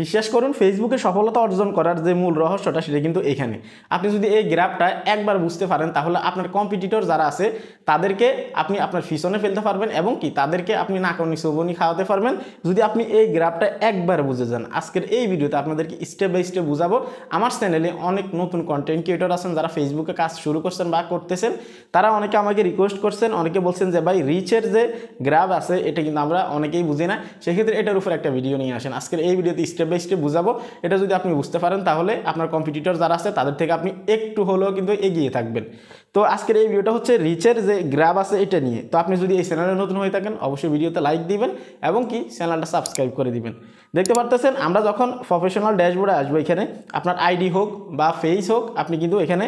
বিশ্বাস করুন ফেসবুকে সফলতা অর্জন করার যে মূল রহস্যটা সেটা কিন্তু এখানে আপনি যদি এই গ্রাফটা একবার বুঝতে পারেন তাহলে আপনার কম্পিটিটর যারা আছে তাদেরকে আপনি আপনার ফিসনে ফেলতে পারবেন এবং কি তাদেরকে আপনি নাকনি সৌবনি খাওয়াতে পারবেন যদি আপনি এই গ্রাফটা একবার বুঝে যান আজকের এই ভিডিওতে আপনাদেরকে স্টেপ বাই স্টেপ বুঝাবো আমার চ্যানেলে অনেক নতুন কন্টেন্ট ক্রিয়েটর আছেন যারা ফেসবুকে কাজ শুরু করছেন বা করতেছেন তারা অনেকে আমাকে রিকোয়েস্ট করছেন অনেকে বলছেন যে ভাই রিচের যে গ্রাফ আছে এটা কিন্তু আমরা অনেকেই বুঝি না সেক্ষেত্রে এটার উপর একটা ভিডিও নিয়ে আসেন আজকের এই ভিডিওতে স্টেপ স্টেপ বাই স্টেপ বুঝাবো এটা যদি আপনি বুঝতে পারেন তাহলে আপনার কম্পিটিটর যারা আছে তাদের থেকে আপনি একটু হলেও কিন্তু এগিয়ে থাকবেন তো আজকের এই ভিডিওটা হচ্ছে রিচের যে গ্র্যাব আছে এটা নিয়ে তো আপনি যদি এই চ্যানেলে নতুন হয়ে থাকেন অবশ্যই ভিডিওতে লাইক দিবেন এবং কি চ্যানেলটা সাবস্ক্রাইব করে দিবেন দেখতে পারতেছেন আমরা যখন প্রফেশনাল ড্যাশবোর্ডে আসবো এখানে আপনার আইডি হোক বা ফেস হোক আপনি কিন্তু এখানে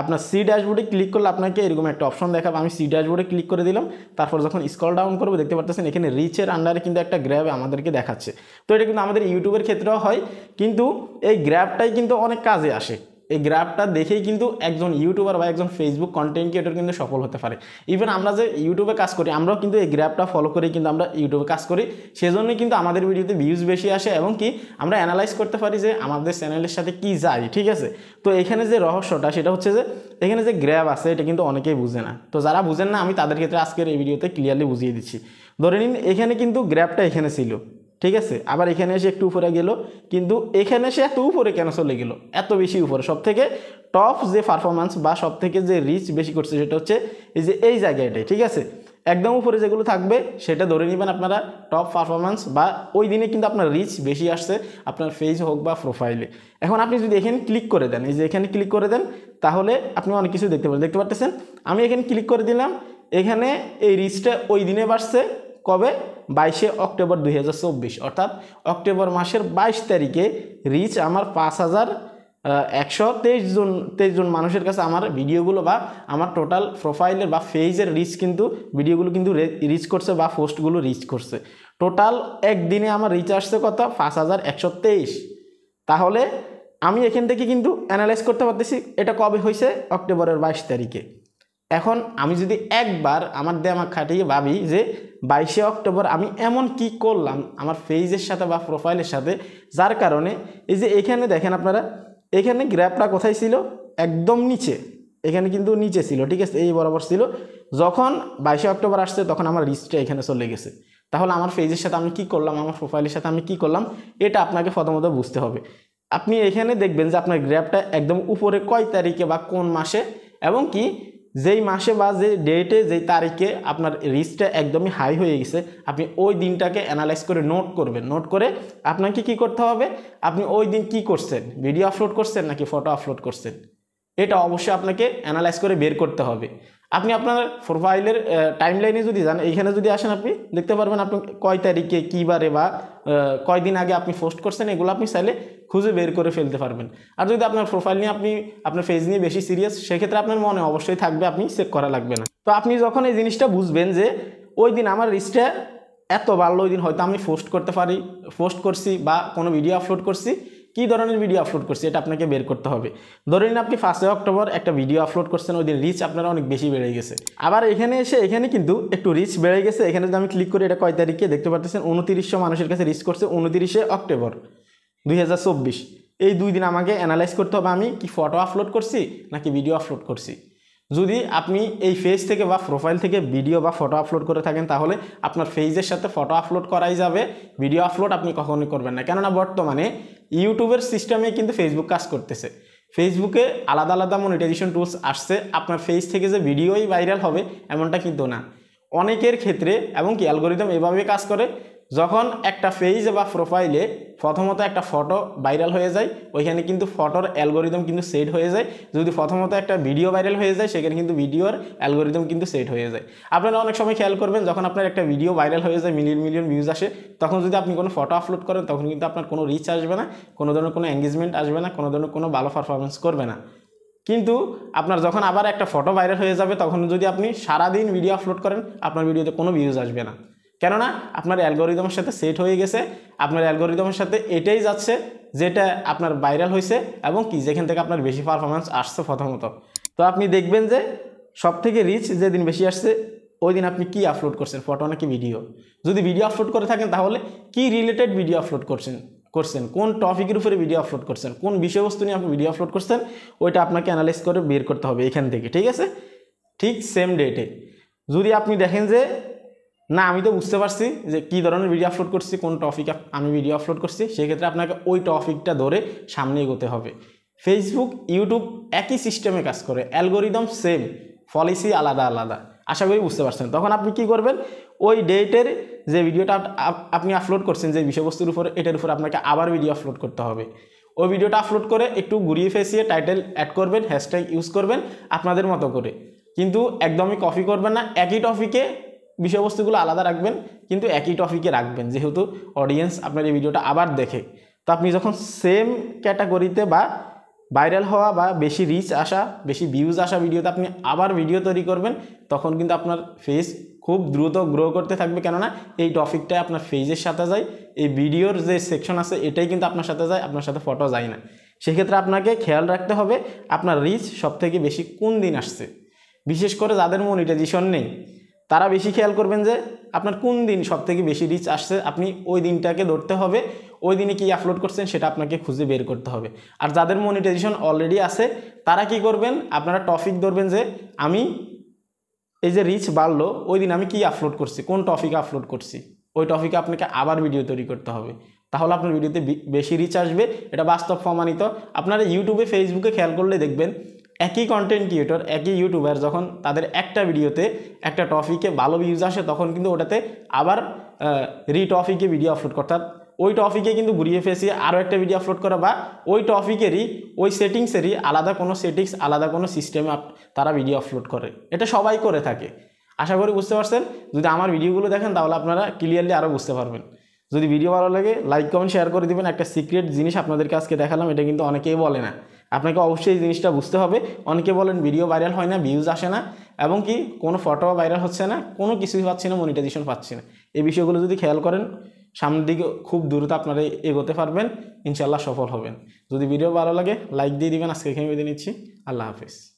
আপনার সি ড্যাশবোর্ডে ক্লিক করলে আপনাকে এরকম একটা অপশন দেখাবো আমি সি ড্যাশবোর্ডে ক্লিক করে দিলাম তারপর যখন স্কল ডাউন করবো দেখতে পারতেছেন এখানে রিচের আন্ডারে কিন্তু একটা গ্র্যাব আমাদেরকে দেখাচ্ছে তো এটা কিন্তু আমাদের ইউটিউবের ক্ষেত্রেও হয় কিন্তু এই গ্র্যাবটাই কিন্তু অনেক কাজে আসে এই গ্রাফটা দেখেই কিন্তু একজন ইউটিউবার বা একজন ফেসবুক কন্টেন্ট ক্রিয়েটর কিন্তু সফল হতে পারে ইভেন আমরা যে ইউটিউবে কাজ করি আমরাও কিন্তু এই গ্রাফটা ফলো করে কিন্তু আমরা ইউটিউবে কাজ করি সেজন্যই কিন্তু আমাদের ভিডিওতে ভিউজ বেশি আসে এবং কি আমরা অ্যানালাইজ করতে পারি যে আমাদের চ্যানেলের সাথে কি যায় ঠিক আছে তো এখানে যে রহস্যটা সেটা হচ্ছে যে এখানে যে গ্র্যাপ আছে এটা কিন্তু অনেকেই বুঝে না তো যারা বুঝেন না আমি তাদের ক্ষেত্রে আজকের এই ভিডিওতে ক্লিয়ারলি বুঝিয়ে দিচ্ছি ধরে নিন এখানে কিন্তু গ্র্যাপটা এখানে ছিল ঠিক আছে আবার এখানে এসে একটু উপরে গেল কিন্তু এখানে সে এত উপরে কেন চলে গেল এত বেশি উপরে সব থেকে টপ যে পারফরমেন্স বা সব থেকে যে রিচ বেশি করছে সেটা হচ্ছে এই যে এই জায়গাটাই ঠিক আছে একদম উপরে যেগুলো থাকবে সেটা ধরে নেবেন আপনারা টপ পারফরমেন্স বা ওই দিনে কিন্তু আপনার রিচ বেশি আসছে আপনার ফেজ হোক বা প্রোফাইলে এখন আপনি যদি এখানে ক্লিক করে দেন এই যে এখানে ক্লিক করে দেন তাহলে আপনি অনেক কিছু দেখতে পাবেন দেখতে পারতেছেন আমি এখানে ক্লিক করে দিলাম এখানে এই রিচটা ওই দিনে বাড়ছে কবে বাইশে অক্টোবর দুই অর্থাৎ অক্টোবর মাসের ২২ তারিখে রিচ আমার পাঁচ হাজার একশো তেইশ জন তেইশ জন মানুষের কাছে আমার ভিডিওগুলো বা আমার টোটাল প্রোফাইলের বা ফেজের রিচ কিন্তু ভিডিওগুলো কিন্তু রিচ করছে বা পোস্টগুলো রিচ করছে টোটাল একদিনে আমার রিচ আসছে কত পাঁচ হাজার একশো তেইশ তাহলে আমি এখান থেকে কিন্তু অ্যানালাইজ করতে পারতেছি এটা কবে হয়েছে অক্টোবরের বাইশ তারিখে এখন আমি যদি একবার আমার দেমাক খাটিয়ে ভাবি যে বাইশে অক্টোবর আমি এমন কি করলাম আমার ফেজের সাথে বা প্রোফাইলের সাথে যার কারণে এই যে এখানে দেখেন আপনারা এখানে গ্র্যাপটা কোথায় ছিল একদম নিচে এখানে কিন্তু নিচে ছিল ঠিক আছে এই বরাবর ছিল যখন বাইশে অক্টোবর আসছে তখন আমার রিস্টটা এখানে চলে গেছে তাহলে আমার ফেজের সাথে আমি কি করলাম আমার প্রোফাইলের সাথে আমি কি করলাম এটা আপনাকে প্রথমত বুঝতে হবে আপনি এখানে দেখবেন যে আপনার গ্র্যাপটা একদম উপরে কয় তারিখে বা কোন মাসে এবং কি যেই মাসে বা যে ডেটে যেই তারিখে আপনার রিস্কটা একদমই হাই হয়ে গেছে আপনি ওই দিনটাকে অ্যানালাইজ করে নোট করবেন নোট করে আপনাকে কি করতে হবে আপনি ওই দিন কি করছেন ভিডিও আপলোড করছেন নাকি ফটো আপলোড করছেন এটা অবশ্যই আপনাকে অ্যানালাইজ করে বের করতে হবে আপনি আপনার প্রোফাইলের টাইম লাইনে যদি যান এইখানে যদি আসেন আপনি দেখতে পারবেন আপনি কয় তারিখে কী বারে বা কয়দিন আগে আপনি পোস্ট করছেন এগুলো আপনি চাইলে খুঁজে বের করে ফেলতে পারবেন আর যদি আপনার প্রোফাইল নিয়ে আপনি আপনার ফেজ নিয়ে বেশি সিরিয়াস সেক্ষেত্রে আপনার মনে অবশ্যই থাকবে আপনি চেক করা লাগবে না তো আপনি যখন এই জিনিসটা বুঝবেন যে ওই দিন আমার রিস্টটা এত বাড়লো ওই দিন হয়তো আমি পোস্ট করতে পারি পোস্ট করছি বা কোনো ভিডিও আপলোড করছি কি ধরনের ভিডিও আপলোড করছি এটা আপনাকে বের করতে হবে ধরে নিন আপনি ফার্স্টে অক্টোবর একটা ভিডিও আপলোড করছেন ওই দিন রিচ আপনারা অনেক বেশি বেড়ে গেছে আবার এখানে এসে এখানে কিন্তু একটু রিচ বেড়ে গেছে এখানে যদি আমি ক্লিক করি এটা কয় তারিখে দেখতে পাচ্ছেন উনতিরিশশো মানুষের কাছে রিচ করছে উনতিরিশে অক্টোবর দুই এই দুই দিন আমাকে অ্যানালাইজ করতে হবে আমি কি ফটো আপলোড করছি নাকি ভিডিও আপলোড করছি যদি আপনি এই ফেজ থেকে বা প্রোফাইল থেকে ভিডিও বা ফটো আপলোড করে থাকেন তাহলে আপনার ফেজের সাথে ফটো আপলোড করাই যাবে ভিডিও আপলোড আপনি কখনোই করবেন না কেননা বর্তমানে ইউটিউবের সিস্টেমে কিন্তু ফেসবুক কাজ করতেছে ফেসবুকে আলাদা আলাদা মনিটাইজেশন টুলস আসছে আপনার ফেজ থেকে যে ভিডিওই ভাইরাল হবে এমনটা কিন্তু না অনেকের ক্ষেত্রে এবং কি অ্যালগোরিদম এভাবে কাজ করে যখন একটা পেজ বা প্রোফাইলে প্রথমত একটা ফটো ভাইরাল হয়ে যায় ওইখানে কিন্তু ফটোর অ্যালগোরিদম কিন্তু সেট হয়ে যায় যদি প্রথমত একটা ভিডিও ভাইরাল হয়ে যায় সেখানে কিন্তু ভিডিওর অ্যালগোরিদম কিন্তু সেট হয়ে যায় আপনারা অনেক সময় খেয়াল করবেন যখন আপনার একটা ভিডিও ভাইরাল হয়ে যায় মিলিয়ন মিলিয়ন ভিউজ আসে তখন যদি আপনি কোনো ফটো আপলোড করেন তখন কিন্তু আপনার কোনো রিচ আসবে না কোনো ধরনের কোনো এঙ্গেজমেন্ট আসবে না কোনো ধরনের কোনো ভালো পারফরমেন্স করবে না কিন্তু আপনার যখন আবার একটা ফটো ভাইরাল হয়ে যাবে তখন যদি আপনি সারাদিন ভিডিও আপলোড করেন আপনার ভিডিওতে কোনো ভিউজ আসবে না কেননা আপনার অ্যালগোরিদমের সাথে সেট হয়ে গেছে আপনার অ্যালগোরিদমের সাথে এটাই যাচ্ছে যেটা আপনার ভাইরাল হয়েছে এবং কি যেখান থেকে আপনার বেশি পারফরমেন্স আসছে প্রথমত তো আপনি দেখবেন যে সব থেকে রিচ যেদিন বেশি আসছে ওই দিন আপনি কি আপলোড করছেন ফটো নাকি ভিডিও যদি ভিডিও আপলোড করে থাকেন তাহলে কি রিলেটেড ভিডিও আপলোড করছেন করছেন কোন টপিকের উপরে ভিডিও আপলোড করছেন কোন বিষয়বস্তু নিয়ে আপনি ভিডিও আপলোড করছেন ওইটা আপনাকে অ্যানালাইজ করে বের করতে হবে এখান থেকে ঠিক আছে ঠিক সেম ডেটে যদি আপনি দেখেন যে না আমি তো বুঝতে পারছি যে কী ধরনের ভিডিও আপলোড করছি কোন টপিক আমি ভিডিও আপলোড করছি সেক্ষেত্রে আপনাকে ওই টপিকটা ধরে সামনে এগোতে হবে ফেসবুক ইউটিউব একই সিস্টেমে কাজ করে অ্যালগোরিদম সেম পলিসি আলাদা আলাদা আশা করি বুঝতে পারছেন তখন আপনি কি করবেন ওই ডেটের যে ভিডিওটা আপনি আপলোড করছেন যে বিষয়বস্তুর উপর এটার উপর আপনাকে আবার ভিডিও আপলোড করতে হবে ওই ভিডিওটা আপলোড করে একটু ঘুরিয়ে ফেসিয়ে টাইটেল অ্যাড করবেন হ্যাশট্যাগ ইউজ করবেন আপনাদের মতো করে কিন্তু একদমই কপি করবেন না একই টপিকে বিষয়বস্তুগুলো আলাদা রাখবেন কিন্তু একই টপিকে রাখবেন যেহেতু অডিয়েন্স আপনার এই ভিডিওটা আবার দেখে তো আপনি যখন সেম ক্যাটাগরিতে বা ভাইরাল হওয়া বা বেশি রিচ আসা বেশি ভিউজ আসা ভিডিওতে আপনি আবার ভিডিও তৈরি করবেন তখন কিন্তু আপনার ফেস খুব দ্রুত গ্রো করতে থাকবে কেননা এই টপিকটাই আপনার ফেজের সাথে যায় এই ভিডিওর যে সেকশন আছে এটাই কিন্তু আপনার সাথে যায় আপনার সাথে ফটো যায় না সেক্ষেত্রে আপনাকে খেয়াল রাখতে হবে আপনার রিচ সবথেকে বেশি কোন দিন আসছে বিশেষ করে যাদের মনিটাইজেশন নেই তারা বেশি খেয়াল করবেন যে আপনার কোন দিন সব থেকে বেশি রিচ আসছে আপনি ওই দিনটাকে ধরতে হবে ওই দিনে কী আপলোড করছেন সেটা আপনাকে খুঁজে বের করতে হবে আর যাদের মনিটাইজেশন অলরেডি আছে তারা কি করবেন আপনারা টপিক ধরবেন যে আমি এই যে রিচ বাড়লো ওই দিন আমি কি আপলোড করছি কোন টপিক আপলোড করছি ওই টপিকে আপনাকে আবার ভিডিও তৈরি করতে হবে তাহলে আপনার ভিডিওতে বেশি রিচ আসবে এটা বাস্তব প্রমাণিত আপনারা ইউটিউবে ফেসবুকে খেয়াল করলে দেখবেন একই কন্টেন্ট ক্রিয়েটর একই ইউটিউবার যখন তাদের একটা ভিডিওতে একটা টপিকে ভালো ভিউজ আসে তখন কিন্তু ওটাতে আবার রি টপিকে ভিডিও আপলোড অর্থাৎ ওই টপিকে কিন্তু ঘুরিয়ে ফেসিয়ে আরও একটা ভিডিও আপলোড করা বা ওই টপিকেরই ওই সেটিংসেরই আলাদা কোনো সেটিংস আলাদা কোনো সিস্টেমে তারা ভিডিও আপলোড করে এটা সবাই করে থাকে আশা করি বুঝতে পারছেন যদি আমার ভিডিওগুলো দেখেন তাহলে আপনারা ক্লিয়ারলি আরও বুঝতে পারবেন যদি ভিডিও ভালো লাগে লাইক কমেন্ট শেয়ার করে দেবেন একটা সিক্রেট জিনিস আপনাদেরকে আজকে দেখালাম এটা কিন্তু অনেকেই বলে না আপনাকে অবশ্যই এই জিনিসটা বুঝতে হবে অনেকে বলেন ভিডিও ভাইরাল হয় না ভিউজ আসে না এবং কি কোনো ফটো ভাইরাল হচ্ছে না কোনো কিছুই পাচ্ছি না মনিটাইজেশন পাচ্ছি না এই বিষয়গুলো যদি খেয়াল করেন সামনের দিকে খুব দ্রুত আপনারা এগোতে পারবেন ইনশাল্লাহ সফল হবেন যদি ভিডিও ভালো লাগে লাইক দিয়ে দিবেন আজকে এখানে বেঁধে নিচ্ছি আল্লাহ হাফিজ